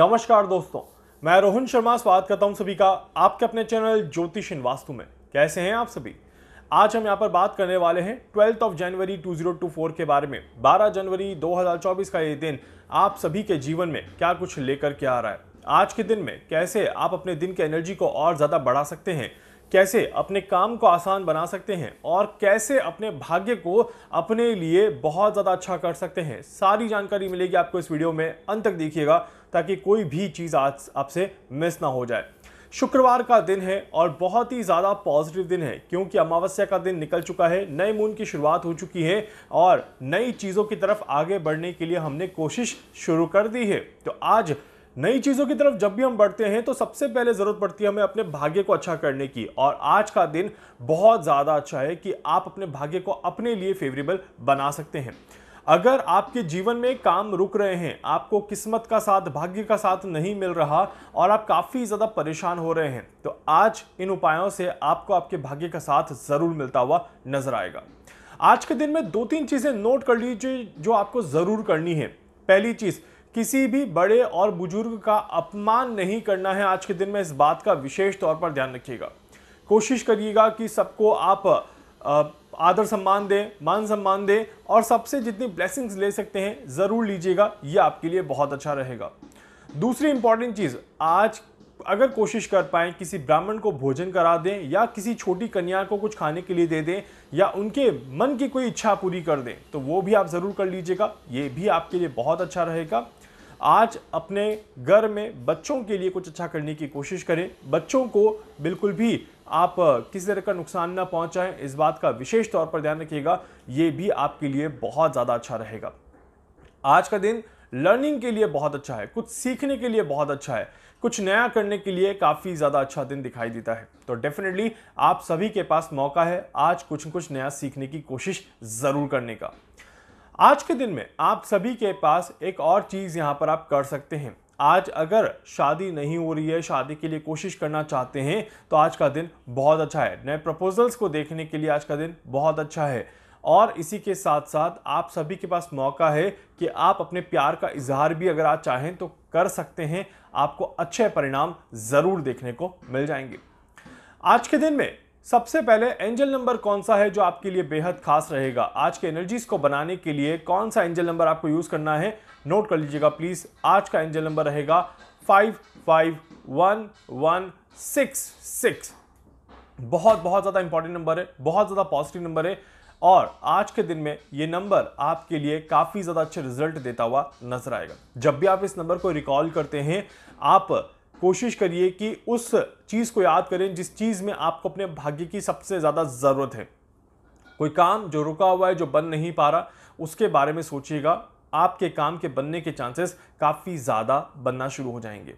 नमस्कार दोस्तों मैं रोहन शर्मा स्वागत करता हूं सभी का आपके अपने चैनल ज्योतिष इन वास्तु में कैसे हैं आप सभी आज हम यहाँ पर बात करने वाले हैं ट्वेल्थ ऑफ जनवरी 2024 के बारे में 12 जनवरी 2024 का ये दिन आप सभी के जीवन में क्या कुछ लेकर के आ रहा है आज के दिन में कैसे आप अपने दिन के एनर्जी को और ज़्यादा बढ़ा सकते हैं कैसे अपने काम को आसान बना सकते हैं और कैसे अपने भाग्य को अपने लिए बहुत ज़्यादा अच्छा कर सकते हैं सारी जानकारी मिलेगी आपको इस वीडियो में अंत तक देखिएगा ताकि कोई भी चीज़ आज आपसे मिस ना हो जाए शुक्रवार का दिन है और बहुत ही ज़्यादा पॉजिटिव दिन है क्योंकि अमावस्या का दिन निकल चुका है नए मून की शुरुआत हो चुकी है और नई चीज़ों की तरफ आगे बढ़ने के लिए हमने कोशिश शुरू कर दी है तो आज नई चीज़ों की तरफ जब भी हम बढ़ते हैं तो सबसे पहले ज़रूरत पड़ती है हमें अपने भाग्य को अच्छा करने की और आज का दिन बहुत ज़्यादा अच्छा है कि आप अपने भाग्य को अपने लिए फेवरेबल बना सकते हैं अगर आपके जीवन में काम रुक रहे हैं आपको किस्मत का साथ भाग्य का साथ नहीं मिल रहा और आप काफ़ी ज़्यादा परेशान हो रहे हैं तो आज इन उपायों से आपको आपके भाग्य का साथ ज़रूर मिलता हुआ नज़र आएगा आज के दिन में दो तीन चीज़ें नोट कर लीजिए जो आपको ज़रूर करनी है पहली चीज़ किसी भी बड़े और बुजुर्ग का अपमान नहीं करना है आज के दिन में इस बात का विशेष तौर पर ध्यान रखिएगा कोशिश करिएगा कि सबको आप आदर सम्मान दें मान सम्मान दें और सबसे जितनी ब्लेसिंग्स ले सकते हैं ज़रूर लीजिएगा ये आपके लिए बहुत अच्छा रहेगा दूसरी इंपॉर्टेंट चीज़ आज अगर कोशिश कर पाएँ किसी ब्राह्मण को भोजन करा दें या किसी छोटी कन्या को कुछ खाने के लिए दे दें या उनके मन की कोई इच्छा पूरी कर दें तो वो भी आप ज़रूर कर लीजिएगा ये भी आपके लिए बहुत अच्छा रहेगा आज अपने घर में बच्चों के लिए कुछ अच्छा करने की कोशिश करें बच्चों को बिल्कुल भी आप किसी तरह का नुकसान ना पहुंचाएं इस बात का विशेष तौर पर ध्यान रखिएगा ये भी आपके लिए बहुत ज़्यादा अच्छा रहेगा आज का दिन लर्निंग के लिए बहुत अच्छा है कुछ सीखने के लिए बहुत अच्छा है कुछ नया करने के लिए काफ़ी ज़्यादा अच्छा दिन दिखाई देता है तो डेफिनेटली आप सभी के पास मौका है आज कुछ कुछ नया सीखने की कोशिश ज़रूर करने का आज के दिन में आप सभी के पास एक और चीज़ यहाँ पर आप कर सकते हैं आज अगर शादी नहीं हो रही है शादी के लिए कोशिश करना चाहते हैं तो आज का दिन बहुत अच्छा है नए प्रपोजल्स को देखने के लिए आज का दिन बहुत अच्छा है और इसी के साथ साथ आप सभी के पास मौका है कि आप अपने प्यार का इजहार भी अगर आप चाहें तो कर सकते हैं आपको अच्छे परिणाम ज़रूर देखने को मिल जाएंगे आज के दिन में सबसे पहले एंजल नंबर कौन सा है जो आपके लिए बेहद खास रहेगा आज के एनर्जीज को बनाने के लिए कौन सा एंजल नंबर आपको यूज़ करना है नोट कर लीजिएगा प्लीज़ आज का एंजल नंबर रहेगा five five one one six six बहुत बहुत ज़्यादा इंपॉर्टेंट नंबर है बहुत ज़्यादा पॉजिटिव नंबर है और आज के दिन में ये नंबर आपके लिए काफ़ी ज़्यादा अच्छे रिजल्ट देता हुआ नजर आएगा जब भी आप इस नंबर को रिकॉल करते हैं आप कोशिश करिए कि उस चीज़ को याद करें जिस चीज़ में आपको अपने भाग्य की सबसे ज़्यादा ज़रूरत है कोई काम जो रुका हुआ है जो बन नहीं पा रहा उसके बारे में सोचिएगा आपके काम के बनने के चांसेस काफ़ी ज़्यादा बनना शुरू हो जाएंगे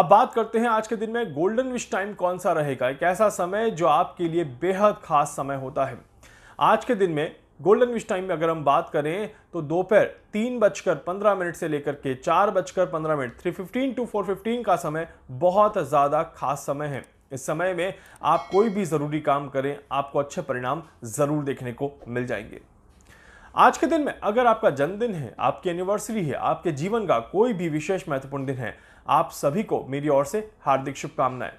अब बात करते हैं आज के दिन में गोल्डन विश टाइम कौन सा रहेगा एक ऐसा समय जो आपके लिए बेहद खास समय होता है आज के दिन में गोल्डन विश टाइम में अगर हम बात करें तो दोपहर तीन बजकर पंद्रह मिनट से लेकर के चार बजकर पंद्रह minute three fifteen to four fifteen का समय बहुत ज़्यादा खास समय है इस समय में आप कोई भी ज़रूरी काम करें आपको अच्छे परिणाम ज़रूर देखने को मिल जाएंगे आज के दिन में अगर आपका जन्मदिन है आपकी एनिवर्सरी है आपके जीवन का कोई भी विशेष महत्वपूर्ण दिन है आप सभी को मेरी ओर से हार्दिक शुभकामनाएं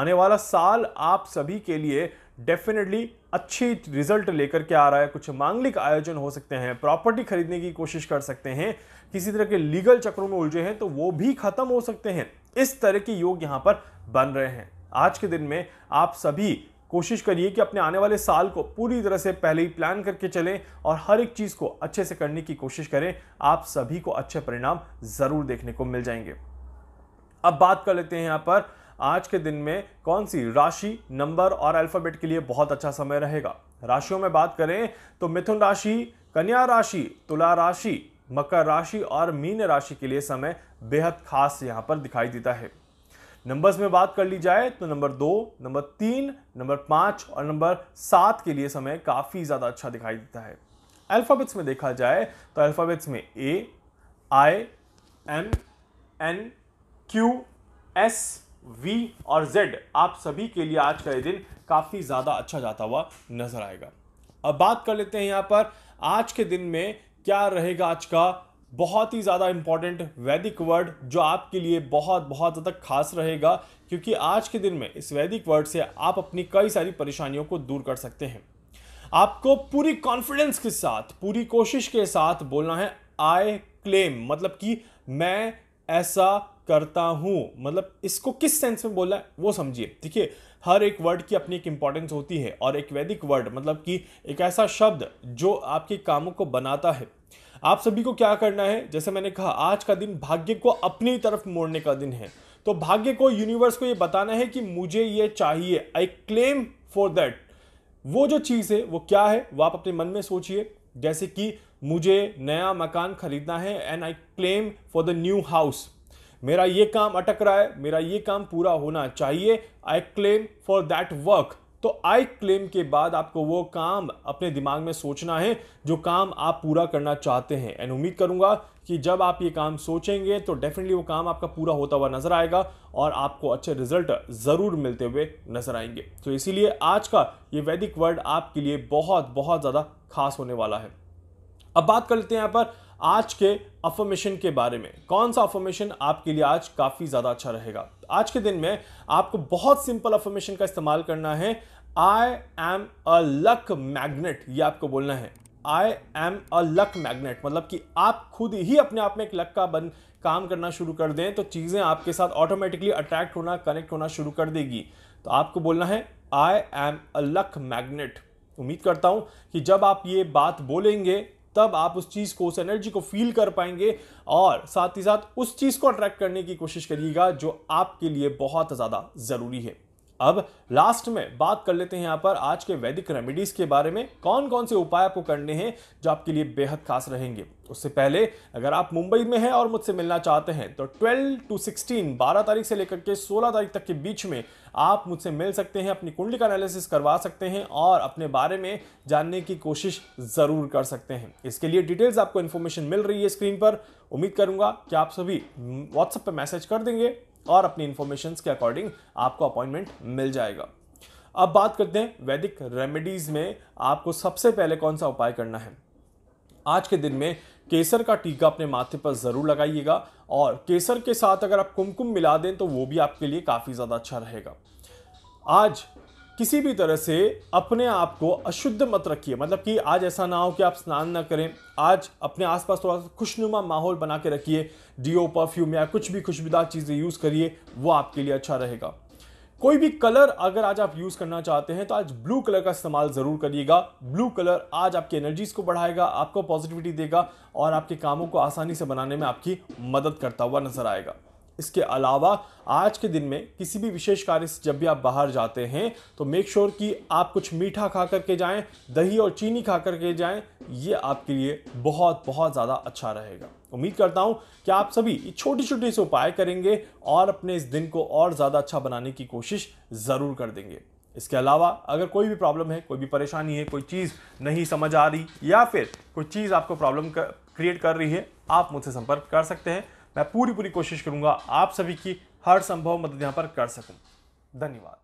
आने वाला साल आप सभी के लिए डेफिनेटली अच्छी रिजल्ट लेकर के आ रहा है कुछ मांगलिक आयोजन हो सकते हैं प्रॉपर्टी खरीदने की कोशिश कर सकते हैं किसी तरह के लीगल चक्रों में उलझे हैं तो वो भी खत्म हो सकते हैं इस तरह के योग यहाँ पर बन रहे हैं आज के दिन में आप सभी कोशिश करिए कि अपने आने वाले साल को पूरी तरह से पहले ही प्लान करके चलें और हर एक चीज़ को अच्छे से करने की कोशिश करें आप सभी को अच्छे परिणाम ज़रूर देखने को मिल जाएंगे अब बात कर लेते हैं यहाँ पर आज के दिन में कौन सी राशि नंबर और अल्फ़ाबेट के लिए बहुत अच्छा समय रहेगा राशियों में बात करें तो मिथुन राशि कन्या राशि तुला राशि मकर राशि और मीन राशि के लिए समय बेहद खास यहां पर दिखाई देता है नंबर्स में बात कर ली जाए तो नंबर दो नंबर तीन नंबर पांच और नंबर सात के लिए समय काफ़ी ज़्यादा अच्छा दिखाई देता है अल्फ़ाबेट्स में देखा जाए तो अल्फ़ाबेट्स में A I M N Q S V और जेड आप सभी के लिए आज का ये दिन काफ़ी ज़्यादा अच्छा जाता हुआ नजर आएगा अब बात कर लेते हैं यहाँ पर आज के दिन में क्या रहेगा आज का बहुत ही ज़्यादा इम्पॉर्टेंट वैदिक वर्ड जो आपके लिए बहुत बहुत ज़्यादा खास रहेगा क्योंकि आज के दिन में इस वैदिक वर्ड से आप अपनी कई सारी परेशानियों को दूर कर सकते हैं आपको पूरी कॉन्फिडेंस के साथ पूरी कोशिश के साथ बोलना है आई क्लेम मतलब कि मैं ऐसा करता हूं मतलब इसको किस सेंस में बोला है वो समझिए ठीक है हर एक वर्ड की अपनी एक इंपॉर्टेंस होती है और एक वैदिक वर्ड मतलब कि एक ऐसा शब्द जो आपके कामों को बनाता है आप सभी को क्या करना है जैसे मैंने कहा आज का दिन भाग्य को अपनी तरफ मोड़ने का दिन है तो भाग्य को यूनिवर्स को ये बताना है कि मुझे ये चाहिए आई क्लेम फॉर दैट वो जो चीज़ है वो क्या है वो आप अपने मन में सोचिए जैसे कि मुझे नया मकान खरीदना है and I claim for the new house मेरा ये काम अटक रहा है मेरा ये काम पूरा होना चाहिए I claim for that work तो आई क्लेम के बाद आपको वो काम अपने दिमाग में सोचना है जो काम आप पूरा करना चाहते हैं एंड उम्मीद करूंगा कि जब आप ये काम सोचेंगे तो डेफिनेटली वो काम आपका पूरा होता हुआ नजर आएगा और आपको अच्छे रिजल्ट ज़रूर मिलते हुए नजर आएंगे तो इसीलिए आज का ये वैदिक वर्ड आपके लिए बहुत बहुत ज़्यादा खास होने वाला है अब बात कर लेते हैं यहाँ पर आज के अफर्मेशन के बारे में कौन सा अफर्मेशन आपके लिए आज काफ़ी ज़्यादा अच्छा रहेगा आज के दिन में आपको बहुत सिंपल अफर्मेशन का इस्तेमाल करना है I am a luck magnet ये आपको बोलना है I am a luck magnet मतलब कि आप खुद ही अपने आप में एक लक का बन काम करना शुरू कर दें तो चीज़ें आपके साथ ऑटोमेटिकली अट्रैक्ट होना कनेक्ट होना शुरू कर देगी तो आपको बोलना है I am a luck magnet उम्मीद करता हूं कि जब आप ये बात बोलेंगे तब आप उस चीज़ को उस एनर्जी को फील कर पाएंगे और साथ ही साथ उस चीज़ को अट्रैक्ट करने की कोशिश करिएगा जो आपके लिए बहुत ज़्यादा ज़रूरी है अब लास्ट में बात कर लेते हैं यहाँ पर आज के वैदिक रेमेडीज के बारे में कौन कौन से उपाय आपको करने हैं जो आपके लिए बेहद खास रहेंगे उससे पहले अगर आप मुंबई में हैं और मुझसे मिलना चाहते हैं तो 12 टू 16 12 तारीख से लेकर के 16 तारीख तक के बीच में आप मुझसे मिल सकते हैं अपनी कुंडली का एनालिसिस करवा सकते हैं और अपने बारे में जानने की कोशिश ज़रूर कर सकते हैं इसके लिए डिटेल्स आपको इन्फॉर्मेशन मिल रही है स्क्रीन पर उम्मीद करूँगा कि आप सभी व्हाट्सएप पर मैसेज कर देंगे और अपनी इन्फॉर्मेशन के अकॉर्डिंग आपको अपॉइंटमेंट मिल जाएगा अब बात करते हैं वैदिक रेमेडीज़ में आपको सबसे पहले कौन सा उपाय करना है आज के दिन में केसर का टीका अपने माथे पर ज़रूर लगाइएगा और केसर के साथ अगर आप कुमकुम मिला दें तो वो भी आपके लिए काफ़ी ज़्यादा अच्छा रहेगा आज किसी भी तरह से अपने आप को अशुद्ध मत रखिए मतलब कि आज ऐसा ना हो कि आप स्नान ना करें आज अपने आसपास थोड़ा सा खुशनुमा माहौल बना के रखिए डिओ परफ्यूम या कुछ भी खुशबूदार चीज़ें यूज़ करिए वो आपके लिए अच्छा रहेगा कोई भी कलर अगर आज आप यूज़ करना चाहते हैं तो आज ब्लू कलर का इस्तेमाल ज़रूर करिएगा ब्लू कलर आज आपकी एनर्जीज़ को बढ़ाएगा आपको पॉजिटिविटी देगा और आपके कामों को आसानी से बनाने में आपकी मदद करता हुआ नजर आएगा इसके अलावा आज के दिन में किसी भी विशेष कार्य से जब भी आप बाहर जाते हैं तो मेक श्योर sure कि आप कुछ मीठा खा करके जाएं दही और चीनी खा करके जाएं ये आपके लिए बहुत बहुत ज़्यादा अच्छा रहेगा उम्मीद करता हूँ कि आप सभी छोटी छोटी से उपाय करेंगे और अपने इस दिन को और ज़्यादा अच्छा बनाने की कोशिश ज़रूर कर देंगे इसके अलावा अगर कोई भी प्रॉब्लम है कोई भी परेशानी है कोई चीज़ नहीं समझ आ रही या फिर कोई चीज़ आपको प्रॉब्लम क्रिएट कर रही है आप मुझसे संपर्क कर सकते हैं मैं पूरी पूरी कोशिश करूंगा आप सभी की हर संभव मदद यहाँ पर कर सकूँ धन्यवाद